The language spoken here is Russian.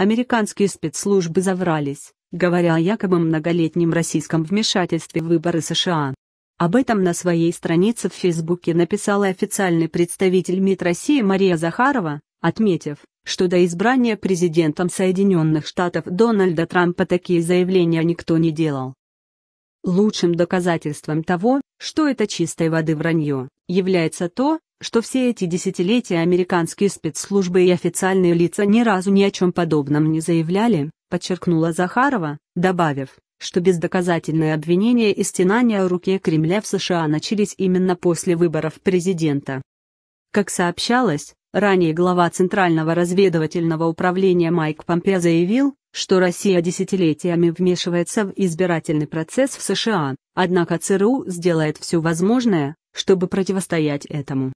Американские спецслужбы заврались, говоря о якобы многолетнем российском вмешательстве в выборы США. Об этом на своей странице в Фейсбуке написала официальный представитель МИД России Мария Захарова, отметив, что до избрания президентом Соединенных Штатов Дональда Трампа такие заявления никто не делал. Лучшим доказательством того, что это чистой воды вранье, является то, что все эти десятилетия американские спецслужбы и официальные лица ни разу ни о чем подобном не заявляли, подчеркнула Захарова, добавив, что бездоказательные обвинения и стенания о руке Кремля в США начались именно после выборов президента. Как сообщалось, ранее глава Центрального разведывательного управления Майк Помпео заявил, что Россия десятилетиями вмешивается в избирательный процесс в США, однако ЦРУ сделает все возможное, чтобы противостоять этому.